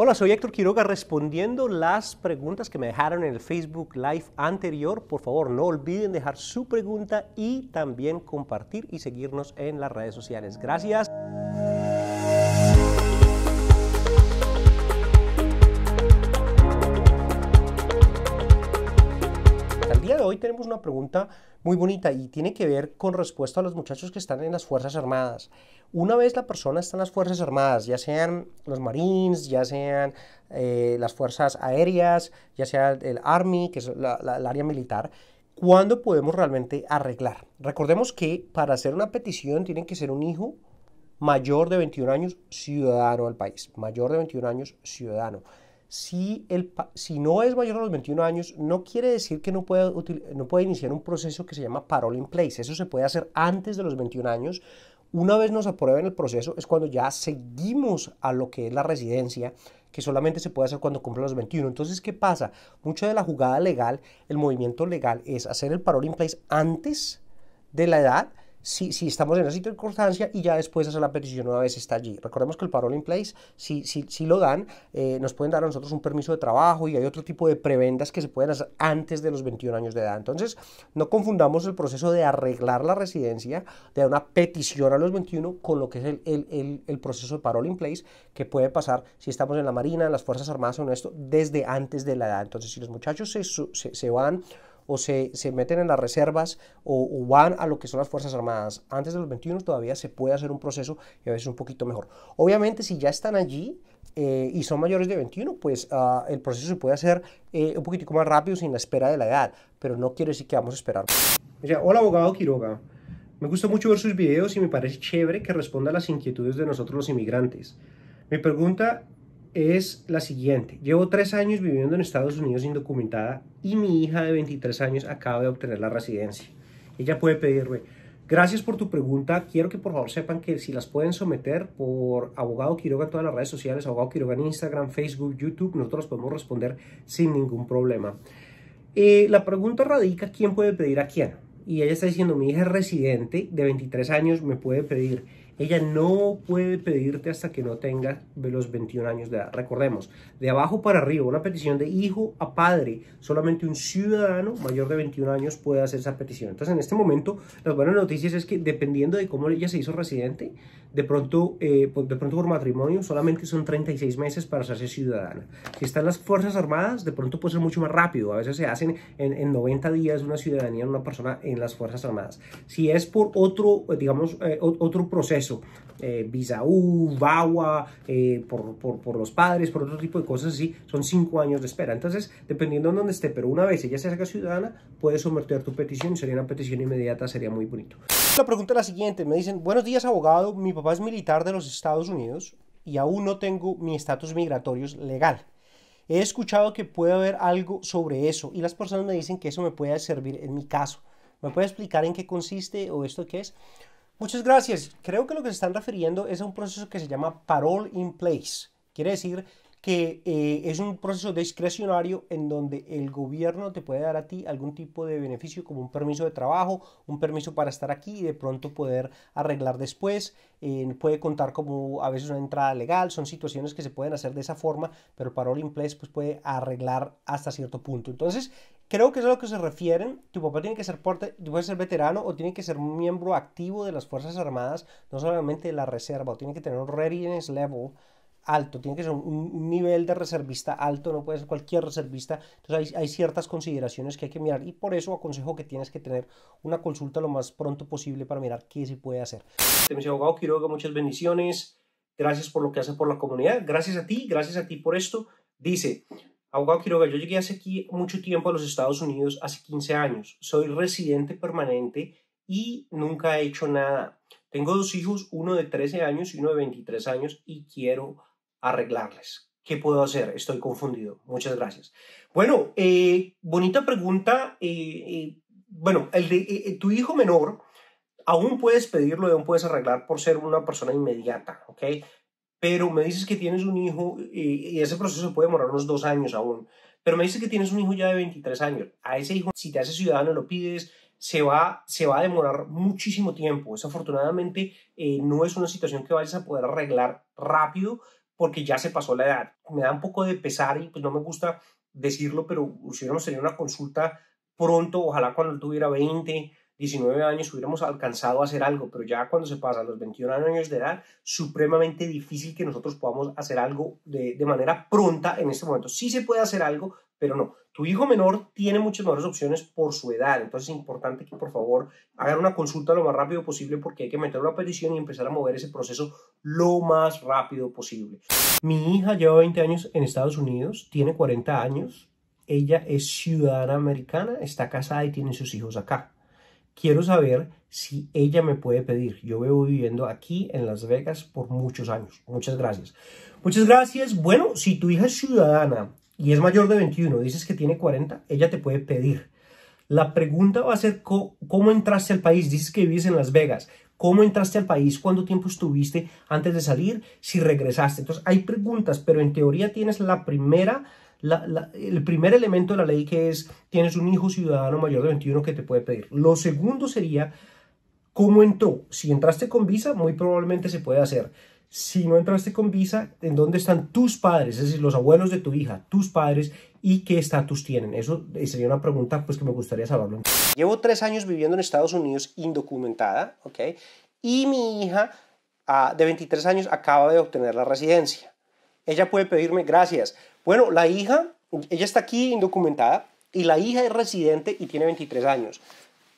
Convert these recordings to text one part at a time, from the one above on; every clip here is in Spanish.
Hola, soy Héctor Quiroga respondiendo las preguntas que me dejaron en el Facebook Live anterior. Por favor, no olviden dejar su pregunta y también compartir y seguirnos en las redes sociales. Gracias. tenemos una pregunta muy bonita y tiene que ver con respuesta a los muchachos que están en las Fuerzas Armadas. Una vez la persona está en las Fuerzas Armadas, ya sean los Marines, ya sean eh, las Fuerzas Aéreas, ya sea el Army, que es el área militar, ¿cuándo podemos realmente arreglar? Recordemos que para hacer una petición tiene que ser un hijo mayor de 21 años ciudadano al país, mayor de 21 años ciudadano si, el, si no es mayor a los 21 años, no quiere decir que no pueda, no iniciar un proceso que se llama parole in place. Eso se puede hacer antes de los 21 años. Una vez nos aprueben el proceso es cuando ya seguimos a lo que es la residencia, que solamente se puede hacer cuando cumple los 21. Entonces, ¿qué pasa? mucho de la jugada legal, el movimiento legal es hacer el parole in place antes de la edad si, estamos en esa circunstancia y ya después hacer la petición una vez está allí. Recordemos que el parole in place, si, lo dan, eh, nos pueden dar a nosotros un permiso de trabajo y hay otro tipo de prebendas que se pueden hacer antes de los 21 años de edad. Entonces, no confundamos el proceso de arreglar la residencia, de una petición a los 21, con lo que es el, proceso de parole in place que puede pasar si estamos en la Marina, en las Fuerzas Armadas o en esto, desde antes de la edad. Entonces, si los muchachos se van o se, meten en las reservas o, van a lo que son las Fuerzas Armadas. Antes de los 21 todavía se puede hacer un proceso y a veces un poquito mejor. Obviamente si ya están allí eh, y son mayores de 21, pues ah, el proceso se puede hacer eh, un poquito más rápido sin la espera de la edad, pero no quiere decir que vamos a esperar. hola abogado Quiroga. Me gusta mucho ver sus videos y me parece chévere que responda a las inquietudes de nosotros los inmigrantes. Mi pregunta es la siguiente. Llevo tres años viviendo en Estados Unidos indocumentada y mi hija de 23 años acaba de obtener la residencia. Ella puede pedirme, gracias por tu pregunta, quiero que por favor sepan que si las pueden someter por Abogado Quiroga en todas las redes sociales, Abogado Quiroga en Instagram, Facebook, YouTube, nosotros podemos responder sin ningún problema. Eh, la pregunta radica, ¿quién puede pedir a quién? Y ella está diciendo, mi hija es residente de 23 años, me puede pedir ella no puede pedirte hasta que no tenga los 21 años de edad. Recordemos, de abajo para arriba, una petición de hijo a padre, solamente un ciudadano mayor de 21 años puede hacer esa petición. Entonces, en este momento, las buenas noticias es que dependiendo de cómo ella se hizo residente, de pronto, eh, pues, de pronto por matrimonio, solamente son 36 meses para hacerse ciudadana. Si en las Fuerzas Armadas, de pronto puede ser mucho más rápido. A veces se hacen en, 90 días una ciudadanía en una persona en las Fuerzas Armadas. Si es por otro, eh, digamos, eh, otro proceso, eh, visa U, Bisaú, eh, por, los padres, por otro tipo de cosas así, son cinco años de espera. Entonces, dependiendo de dónde esté, pero una vez ella se haga ciudadana, puedes someter tu petición, sería una petición inmediata, sería muy bonito. La pregunta es la siguiente, me dicen, buenos días abogado, mi papá es militar de los Estados Unidos y aún no tengo mi estatus migratorio legal. He escuchado que puede haber algo sobre eso y las personas me dicen que eso me puede servir en mi caso. ¿Me puede explicar en qué consiste o esto qué es? Muchas gracias. Creo que lo que se están refiriendo es a un proceso que se llama parole in place. Quiere decir que eh, es un proceso discrecionario en donde el gobierno te puede dar a ti algún tipo de beneficio como un permiso de trabajo, un permiso para estar aquí y de pronto poder arreglar después. Eh, puede contar como a veces una entrada legal, son situaciones que se pueden hacer de esa forma, pero para in Place pues, puede arreglar hasta cierto punto. Entonces, creo que es a lo que se refieren. Tu papá tiene que ser, ser veterano o tiene que ser un miembro activo de las Fuerzas Armadas, no solamente de la Reserva, o tiene que tener un readiness level alto, tiene que ser un nivel de reservista alto, no puede ser cualquier reservista. Entonces hay, ciertas consideraciones que hay que mirar y por eso aconsejo que tienes que tener una consulta lo más pronto posible para mirar qué se puede hacer. Te este, abogado Quiroga, muchas bendiciones. Gracias por lo que hace por la comunidad. Gracias a ti, gracias a ti por esto. Dice, abogado Quiroga, yo llegué hace aquí mucho tiempo a los Estados Unidos, hace 15 años. Soy residente permanente y nunca he hecho nada. Tengo dos hijos, uno de 13 años y uno de 23 años y quiero arreglarles. ¿Qué puedo hacer? Estoy confundido. Muchas gracias. Bueno, eh, bonita pregunta. Eh, eh, bueno, el de, tu hijo menor, aún puedes pedirlo y aún puedes arreglar por ser una persona inmediata, ¿ok? Pero me dices que tienes un hijo y, ese proceso puede demorar unos dos años aún. Pero me dices que tienes un hijo ya de 23 años. A ese hijo, si te hace ciudadano, lo pides, se va, se va a demorar muchísimo tiempo. Desafortunadamente, no es una situación que vayas a poder arreglar rápido, porque ya se pasó la edad. Me da un poco de pesar y pues no me gusta decirlo, pero hubiéramos tenido una consulta pronto, ojalá cuando él tuviera 20, 19 años hubiéramos alcanzado a hacer algo, pero ya cuando se pasa los 21 años de edad, supremamente difícil que nosotros podamos hacer algo de, de manera pronta en este momento. Sí se puede hacer algo, pero no. Tu hijo menor tiene muchas mejores opciones por su edad, entonces es importante que por favor hagan una consulta lo más rápido posible porque hay que meter una petición y empezar a mover ese proceso lo más rápido posible. Mi hija lleva 20 años en Estados Unidos, tiene 40 años, ella es ciudadana americana, está casada y tiene sus hijos acá. Quiero saber si ella me puede pedir. Yo veo viviendo aquí en Las Vegas por muchos años. Muchas gracias. Muchas gracias. Bueno, si tu hija es ciudadana y es mayor de 21, dices que tiene 40, ella te puede pedir. La pregunta va a ser cómo entraste al país, dices que vives en Las Vegas, cómo entraste al país, cuánto tiempo estuviste antes de salir, si regresaste. Entonces hay preguntas, pero en teoría tienes la primera, el primer elemento de la ley que es tienes un hijo ciudadano mayor de 21 que te puede pedir. Lo segundo sería cómo entró. Si entraste con visa, muy probablemente se puede hacer si no entraste con visa, en dónde están tus padres, es decir, los abuelos de tu hija, tus padres y qué estatus tienen. Eso eh, sería una pregunta pues, que me gustaría saberlo. Llevo tres años viviendo en Estados Unidos indocumentada, ¿ok? Y mi hija ah, de 23 años acaba de obtener la residencia. Ella puede pedirme gracias. Bueno, la hija, ella está aquí indocumentada y la hija es residente y tiene 23 años.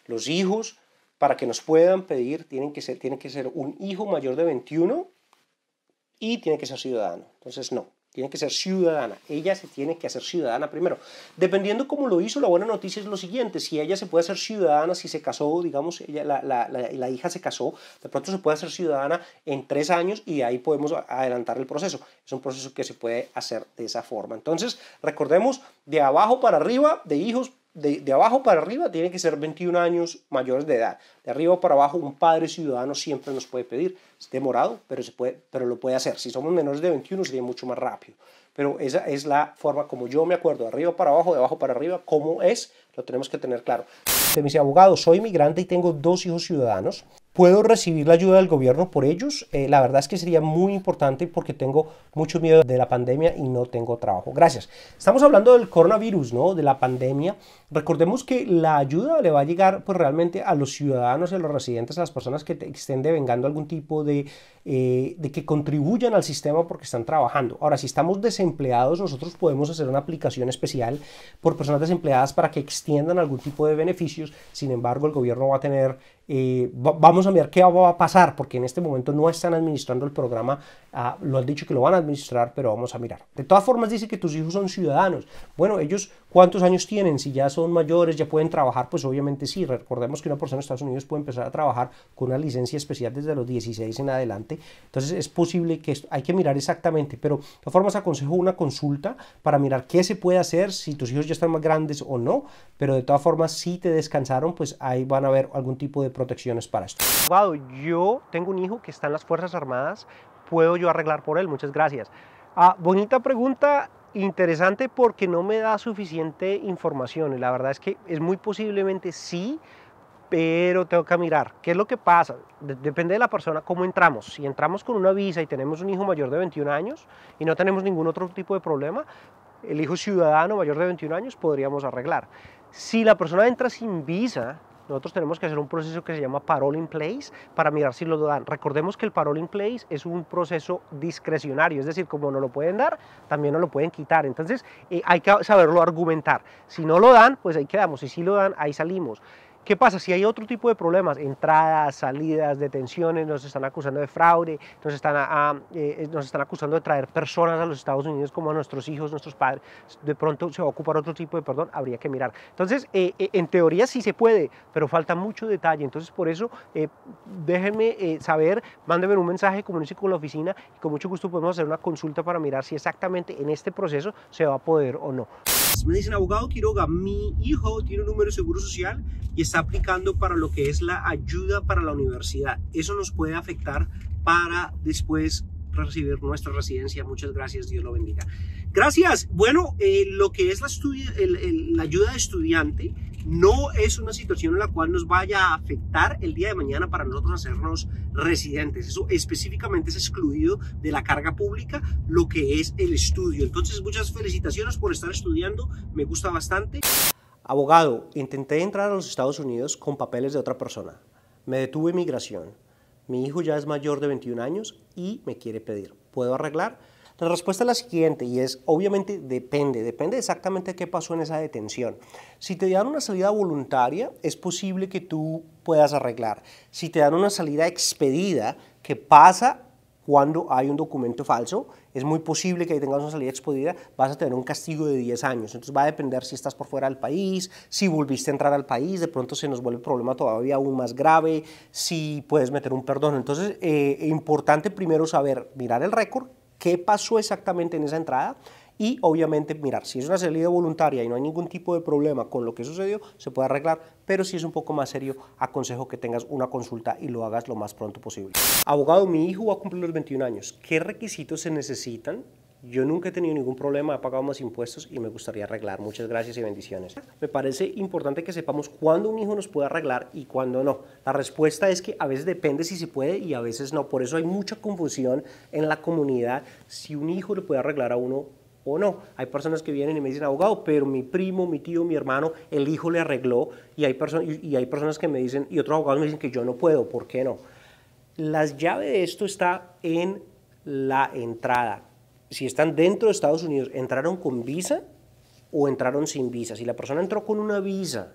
Los hijos, para que nos puedan pedir, tienen que ser, tienen que ser un hijo mayor de 21 y tiene que ser ciudadano. Entonces, no, tiene que ser ciudadana. Ella se tiene que hacer ciudadana primero. Dependiendo cómo lo hizo, la buena noticia es lo siguiente. Si ella se puede hacer ciudadana, si se casó, digamos, ella, la, la, hija se casó, de pronto se puede hacer ciudadana en tres años y ahí podemos adelantar el proceso. Es un proceso que se puede hacer de esa forma. Entonces, recordemos, de abajo para arriba, de hijos de, abajo para arriba tiene que ser 21 años mayores de edad. De arriba para abajo, un padre ciudadano siempre nos puede pedir. Es demorado, pero, pero lo puede hacer. Si somos menores de 21, sería mucho más rápido pero esa es la forma como yo me acuerdo, de arriba para abajo, de abajo para arriba, cómo es, lo tenemos que tener claro. Usted me dice, abogado, soy inmigrante y tengo dos hijos ciudadanos, ¿Puedo recibir la ayuda del gobierno por ellos? Eh, la verdad es que sería muy importante porque tengo mucho miedo de la pandemia y no tengo trabajo. Gracias. Estamos hablando del coronavirus, ¿no? De la pandemia. Recordemos que la ayuda le va a llegar pues realmente a los ciudadanos, a los residentes, a las personas que estén devengando algún tipo de, eh, de que contribuyan al sistema porque están trabajando. Ahora, si estamos desesperados, empleados nosotros podemos hacer una aplicación especial por personas desempleadas para que extiendan algún tipo de beneficios. Sin embargo, el gobierno va a tener eh, vamos a ver qué va a pasar, porque en este momento no están administrando el programa, ah, lo han dicho que lo van a administrar, pero vamos a mirar. De todas formas dice que tus hijos son ciudadanos. Bueno, ellos cuántos años tienen, si ya son mayores, ya pueden trabajar, pues obviamente sí, recordemos que una persona de Estados Unidos puede empezar a trabajar con una licencia especial desde los 16 en adelante, entonces es posible que esto, hay que mirar exactamente, pero de todas formas aconsejo una consulta para mirar qué se puede hacer, si tus hijos ya están más grandes o no, pero de todas formas si te descansaron, pues ahí van a haber algún tipo de protecciones para esto. yo tengo un hijo que está en las Fuerzas Armadas, ¿puedo yo arreglar por él? Muchas gracias. Ah, bonita pregunta, interesante porque no me da suficiente información. Y la verdad es que es muy posiblemente sí, pero tengo que mirar qué es lo que pasa. depende de la persona cómo entramos. Si entramos con una visa y tenemos un hijo mayor de 21 años y no tenemos ningún otro tipo de problema, el hijo ciudadano mayor de 21 años podríamos arreglar. Si la persona entra sin visa, nosotros tenemos que hacer un proceso que se llama parole in place para mirar si lo dan. Recordemos que el parole in place es un proceso discrecionario, es decir, como no lo pueden dar, también no lo pueden quitar. Entonces eh, hay que saberlo argumentar. Si no lo dan, pues ahí quedamos. Y si lo dan, ahí salimos. ¿Qué pasa? Si hay otro tipo de problemas, entradas, salidas, detenciones, nos están acusando de fraude, nos están, eh, nos están acusando de traer personas a los Estados Unidos como a nuestros hijos, nuestros padres, de pronto se va a ocupar otro tipo de perdón, habría que mirar. Entonces, eh, eh, en teoría sí se puede, pero falta mucho detalle. Entonces, por eso, déjenme saber, mándenme un mensaje, comuníquense con la oficina y con mucho gusto podemos hacer una consulta para mirar si exactamente en este proceso se va a poder o no. Me dicen, abogado Quiroga, mi hijo tiene un número de seguro social y está aplicando para lo que es la ayuda para la universidad. Eso nos puede afectar para después recibir nuestra residencia. Muchas gracias, Dios lo bendiga. Gracias. Bueno, eh, lo que es la ayuda de estudiante no es una situación en la cual nos vaya a afectar el día de mañana para nosotros hacernos residentes. Eso específicamente es excluido de la carga pública, lo que es el estudio. Entonces, muchas felicitaciones por estar estudiando, me gusta bastante. Abogado, intenté entrar a los Estados Unidos con papeles de otra persona. Me detuve migración. Mi hijo ya es mayor de 21 años y me quiere pedir. ¿Puedo arreglar? La respuesta es la siguiente y es, obviamente, depende, depende exactamente qué pasó en esa detención. Si te dan una salida voluntaria, es posible que tú puedas arreglar. Si te dan una salida expedida, que pasa cuando hay un documento falso, es muy posible que tengas una salida expedida, vas a tener un castigo de 10 años. Entonces va a depender si estás por fuera del país, si volviste a entrar al país, de pronto se nos vuelve el problema todavía aún más grave, si puedes meter un perdón. Entonces, es eh, importante primero saber, mirar el récord, qué pasó exactamente en esa entrada y obviamente mirar, si es una salida voluntaria y no hay ningún tipo de problema con lo que sucedió, se puede arreglar, pero si es un poco más serio, aconsejo que tengas una consulta y lo hagas lo más pronto posible. Abogado, mi hijo va a cumplir los 21 años, ¿qué requisitos se necesitan yo nunca he tenido ningún problema, he pagado más impuestos y me gustaría arreglar. Muchas gracias y bendiciones. Me parece importante que sepamos cuándo un hijo nos puede arreglar y cuándo no. La respuesta es que a veces depende si se puede y a veces no. Por eso hay mucha confusión en la comunidad si un hijo le puede arreglar a uno o no. Hay personas que vienen y me dicen, abogado, pero mi primo, mi tío, mi hermano, el hijo le arregló y hay, y hay personas que me dicen, y otros abogados me dicen que yo no puedo, ¿por qué no? La llave de esto está en la entrada si están dentro de Estados Unidos, ¿entraron con visa o entraron sin visa? Si la persona entró con una visa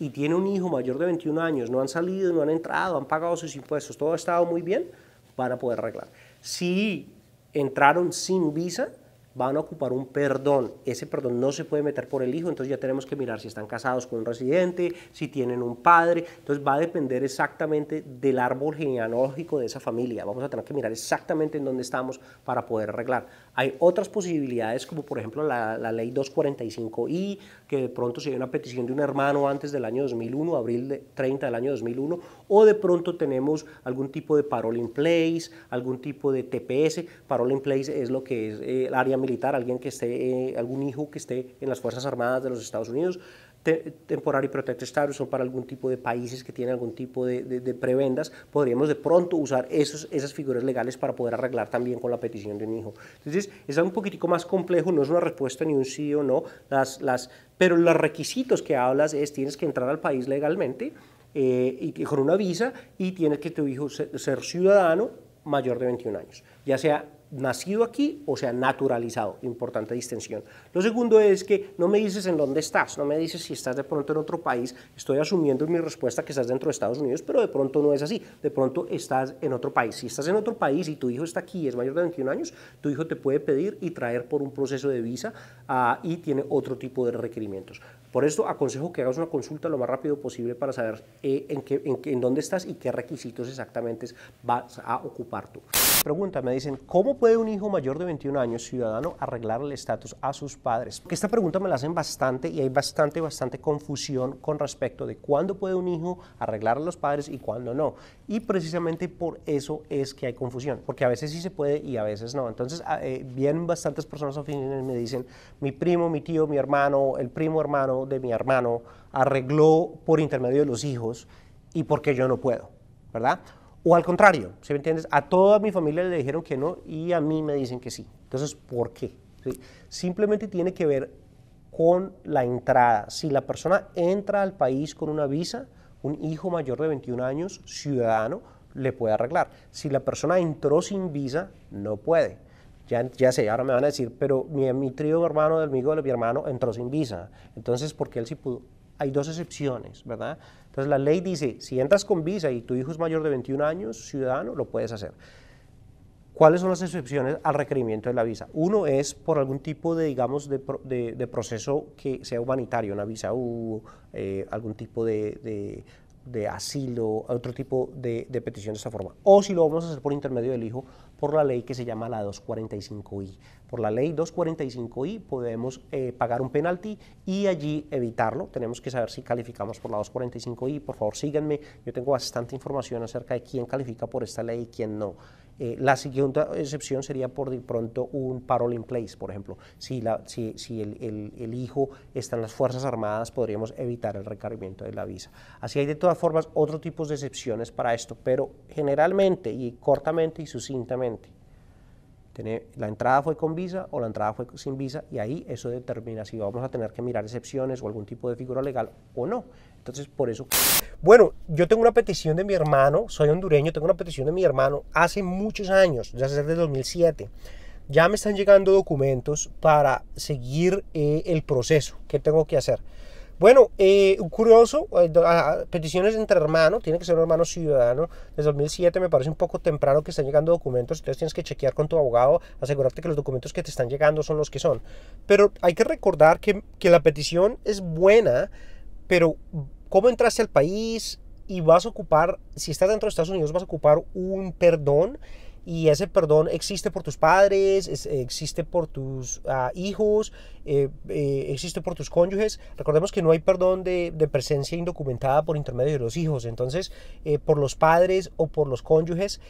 y tiene un hijo mayor de 21 años, no han salido, no han entrado, han pagado sus impuestos, todo ha estado muy bien, van a poder arreglar. Si entraron sin visa, van a ocupar un perdón. Ese perdón no se puede meter por el hijo, entonces ya tenemos que mirar si están casados con un residente, si tienen un padre. Entonces va a depender exactamente del árbol genealógico de esa familia. Vamos a tener que mirar exactamente en dónde estamos para poder arreglar. Hay otras posibilidades, como por ejemplo la, ley 245i, que de pronto se una petición de un hermano antes del año 2001, abril 30 del año 2001, o de pronto tenemos algún tipo de parole in place, algún tipo de TPS. Parole in place es lo que es eh, el área militar, alguien que esté, eh, algún hijo que esté en las Fuerzas Armadas de los Estados Unidos temporary protected status son para algún tipo de países que tienen algún tipo de, prebendas, podríamos de pronto usar esos, esas figuras legales para poder arreglar también con la petición de un hijo. Entonces, es un poquitico más complejo, no es una respuesta ni un sí o no, las, las, pero los requisitos que hablas es tienes que entrar al país legalmente eh, y con una visa y tienes que tu hijo ser, ser ciudadano mayor de 21 años, ya sea nacido aquí o sea naturalizado. Importante distinción. Lo segundo es que no me dices en dónde estás, no me dices si estás de pronto en otro país. Estoy asumiendo en mi respuesta que estás dentro de Estados Unidos, pero de pronto no es así. De pronto estás en otro país. Si estás en otro país y tu hijo está aquí y es mayor de 21 años, tu hijo te puede pedir y traer por un proceso de visa ah, y tiene otro tipo de requerimientos. Por esto aconsejo que hagas una consulta lo más rápido posible para saber eh, en, qué, en, qué, en dónde estás y qué requisitos exactamente vas a ocupar tú. Pregunta, me dicen, ¿cómo puede un hijo mayor de 21 años ciudadano arreglar el estatus a sus padres? Esta pregunta me la hacen bastante y hay bastante, bastante confusión con respecto de cuándo puede un hijo arreglar a los padres y cuándo no. Y precisamente por eso es que hay confusión, porque a veces sí se puede y a veces no. Entonces, bien ah, eh, bastantes personas a me dicen, mi primo, mi tío, mi hermano, el primo hermano de mi hermano arregló por intermedio de los hijos y porque yo no puedo, ¿verdad? O al contrario, ¿sí me entiendes? A toda mi familia le dijeron que no y a mí me dicen que sí. Entonces, ¿por qué? Simplemente tiene que ver con la entrada. Si la persona entra al país con una visa, un hijo mayor de 21 años, ciudadano, le puede arreglar. Si la persona entró sin visa, no puede. Ya, ya, sé, ahora me van a decir, pero mi, mi trío hermano, del amigo de mi hermano, entró sin visa. Entonces, ¿por qué él sí pudo? Hay dos excepciones, ¿verdad? Entonces la ley dice, si entras con visa y tu hijo es mayor de 21 años, ciudadano, lo puedes hacer. ¿Cuáles son las excepciones al requerimiento de la visa? Uno es por algún tipo de, digamos, de, proceso que sea humanitario, una visa U, eh, algún tipo de, de asilo, otro tipo de, de, petición de esta forma. O si lo vamos a hacer por intermedio del hijo, por la ley que se llama la 245i. Por la ley 245i podemos eh, pagar un penalti y allí evitarlo. Tenemos que saber si calificamos por la 245i. Por favor, síganme. Yo tengo bastante información acerca de quién califica por esta ley y quién no. Eh, la siguiente excepción sería por de pronto un parole in place, por ejemplo. Si, la, si, el, hijo está en las Fuerzas Armadas, podríamos evitar el requerimiento de la visa. Así hay de todas formas otros tipos de excepciones para esto, pero generalmente y cortamente y sucintamente, la entrada fue con visa o la entrada fue sin visa y ahí eso determina si vamos a tener que mirar excepciones o algún tipo de figura legal o no. Entonces, por eso... Bueno, yo tengo una petición de mi hermano, soy hondureño, tengo una petición de mi hermano hace muchos años, ya desde 2007. Ya me están llegando documentos para seguir eh, el proceso. ¿Qué tengo que hacer? Bueno, eh, curioso, eh, ah, ah, peticiones entre hermanos, tiene que ser un hermano ciudadano. Desde 2007 me parece un poco temprano que están llegando documentos, entonces tienes que chequear con tu abogado, asegurarte que los documentos que te están llegando son los que son. Pero hay que recordar que, que la petición es buena, pero cómo entraste al país y vas a ocupar, si estás dentro de Estados Unidos, vas a ocupar un perdón y ese perdón existe por tus padres, existe por tus ah, hijos, eh, eh, existe por tus cónyuges. Recordemos que no hay perdón de, presencia indocumentada por intermedio de los hijos, entonces eh, por los padres o por los cónyuges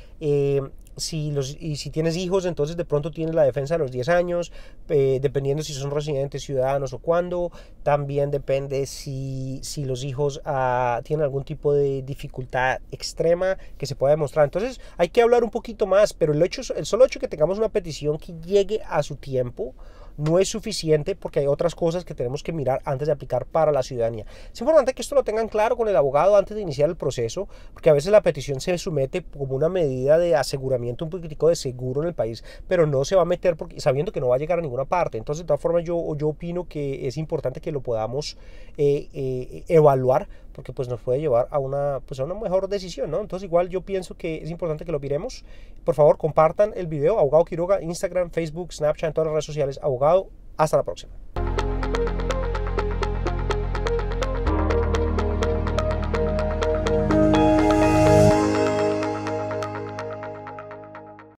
si los, y si tienes hijos, entonces de pronto tienes la defensa a los 10 años, eh, dependiendo si son residentes, ciudadanos o cuándo. También depende si, si los hijos ah, tienen algún tipo de dificultad extrema que se pueda demostrar. Entonces hay que hablar un poquito más, pero el, hecho, el solo hecho que tengamos una petición que llegue a su tiempo no es suficiente porque hay otras cosas que tenemos que mirar antes de aplicar para la ciudadanía. Es importante que esto lo tengan claro con el abogado antes de iniciar el proceso, porque a veces la petición se somete como una medida de aseguramiento, un poquitico de seguro en el país, pero no se va a meter porque, sabiendo que no va a llegar a ninguna parte. Entonces, de todas formas, yo, yo opino que es importante que lo podamos eh, eh, evaluar porque pues nos puede llevar a una, pues a una mejor decisión, ¿no? Entonces igual yo pienso que es importante que lo miremos. Por favor, compartan el video, Abogado Quiroga, Instagram, Facebook, Snapchat, en todas las redes sociales, Abogado. Hasta la próxima.